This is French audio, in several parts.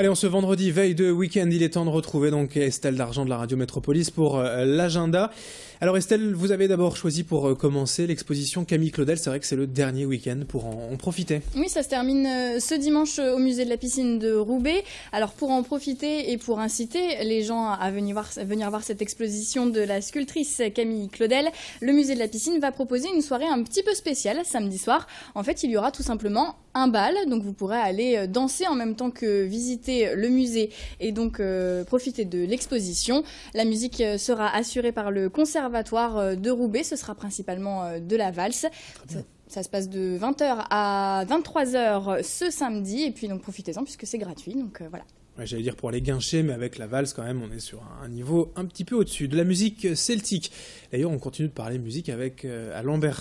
Allez, on se vendredi veille de week-end, il est temps de retrouver donc Estelle d'Argent de la Radio Métropolis pour euh, l'agenda. Alors Estelle, vous avez d'abord choisi pour euh, commencer l'exposition Camille Claudel, c'est vrai que c'est le dernier week-end pour en, profiter. Oui, ça se termine euh, ce dimanche au musée de la piscine de Roubaix. Alors pour en profiter et pour inciter les gens venir voir, à venir voir cette exposition de la sculptrice Camille Claudel, le musée de la piscine va proposer une soirée un petit peu spéciale samedi soir. En fait, il y aura tout simplement un bal, donc vous pourrez aller danser en même temps que visiter le musée et donc euh, profiter de l'exposition. La musique euh, sera assurée par le Conservatoire euh, de Roubaix. Ce sera principalement de la valse. Ça se passe de 20h à 23h ce samedi. Et puis, donc, profitez-en puisque c'est gratuit. Donc, voilà j'allais dire pour les guincher, mais avec la valse quand même, on est sur un niveau un petit peu au-dessus de la musique euh, celtique. D'ailleurs, on continue de parler musique avec à euh,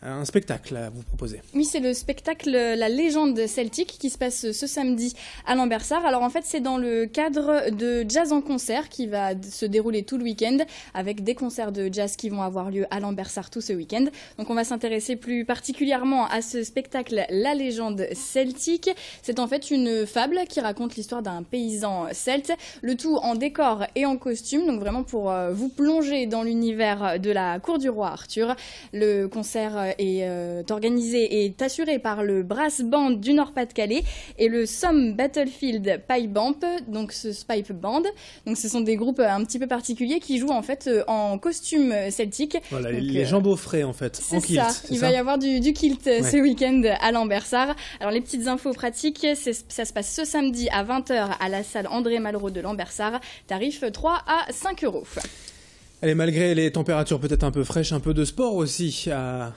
un spectacle à vous proposer. Oui, c'est le spectacle euh, La légende celtique qui se passe ce samedi à Lambersart. Alors en fait, c'est dans le cadre de Jazz en concert qui va se dérouler tout le week-end avec des concerts de jazz qui vont avoir lieu à Lambersart tout ce week-end. Donc on va s'intéresser plus particulièrement à ce spectacle La légende celtique. C'est en fait une fable qui raconte l'histoire d'un un paysan celte, le tout en décor et en costume, donc vraiment pour euh, vous plonger dans l'univers de la cour du roi Arthur. Le concert est euh, organisé et assuré par le Brass Band du Nord-Pas-de-Calais et le Somme Battlefield Pipe Band, donc ce Pipe Band. Donc ce sont des groupes un petit peu particuliers qui jouent en fait euh, en costume celtique. Voilà, les jambes frais en fait, en Ça. Il va y avoir du, kilt ce week-end à Lambersart. Alors les petites infos pratiques, ça se passe ce samedi à 20h à la salle André Malraux de Lambersart, tarif 3 à 5 euros. Allez, malgré les températures peut-être un peu fraîches, un peu de sport aussi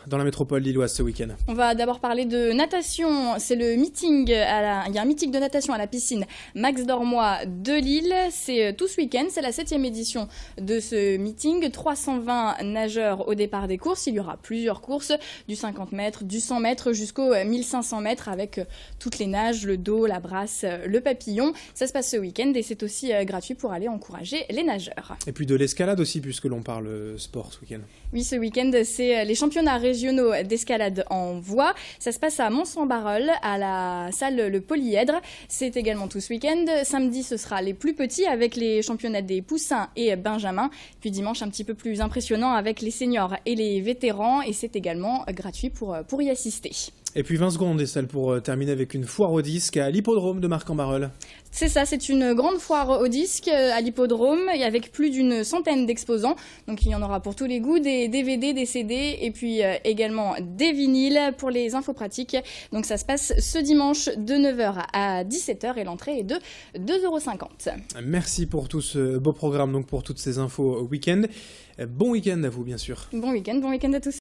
dans la métropole lilloise ce week-end. On va d'abord parler de natation. C'est le meeting, à la, il y a un meeting de natation à la piscine Max Dormois de Lille. C'est euh, tout ce week-end, c'est la septième édition de ce meeting. 320 nageurs au départ des courses. Il y aura plusieurs courses, du 50 mètres, du 100 mètres jusqu'au 1500 euh, mètres avec euh, toutes les nages, le dos, la brasse, le papillon. Ça se passe ce week-end et c'est aussi gratuit pour aller encourager les nageurs. Et puis de l'escalade aussi, puisque l'on parle euh, sport ce week-end. Oui, ce week-end, c'est euh, les championnats régionaux d'escalade en voie. Ça se passe à Mont-Saint-Barœul, à la salle Le Polyèdre. C'est également tout ce week-end. Samedi, ce sera les plus petits avec les championnats des Poussins et Benjamin. Puis dimanche, un petit peu plus impressionnant avec les seniors et les vétérans. Et c'est également gratuit pour, euh, pour y assister. Et puis 20 secondes, Estelle, pour euh, terminer avec une foire au disque à l'hippodrome de Marc-en-Barœul. C'est ça, c'est une grande foire au disque euh, à l'hippodrome et avec plus d'une centaine d'exposants. Donc il y en aura pour tous les goûts, des DVD, des CD et puis euh, également des vinyles pour les infos pratiques. Donc ça se passe ce dimanche de 9h à 17h et l'entrée est de 2,50€. Merci pour tout ce beau programme, donc pour toutes ces infos au week-end. Bon week-end à vous, bien sûr. Bon week-end, bon week-end à tous.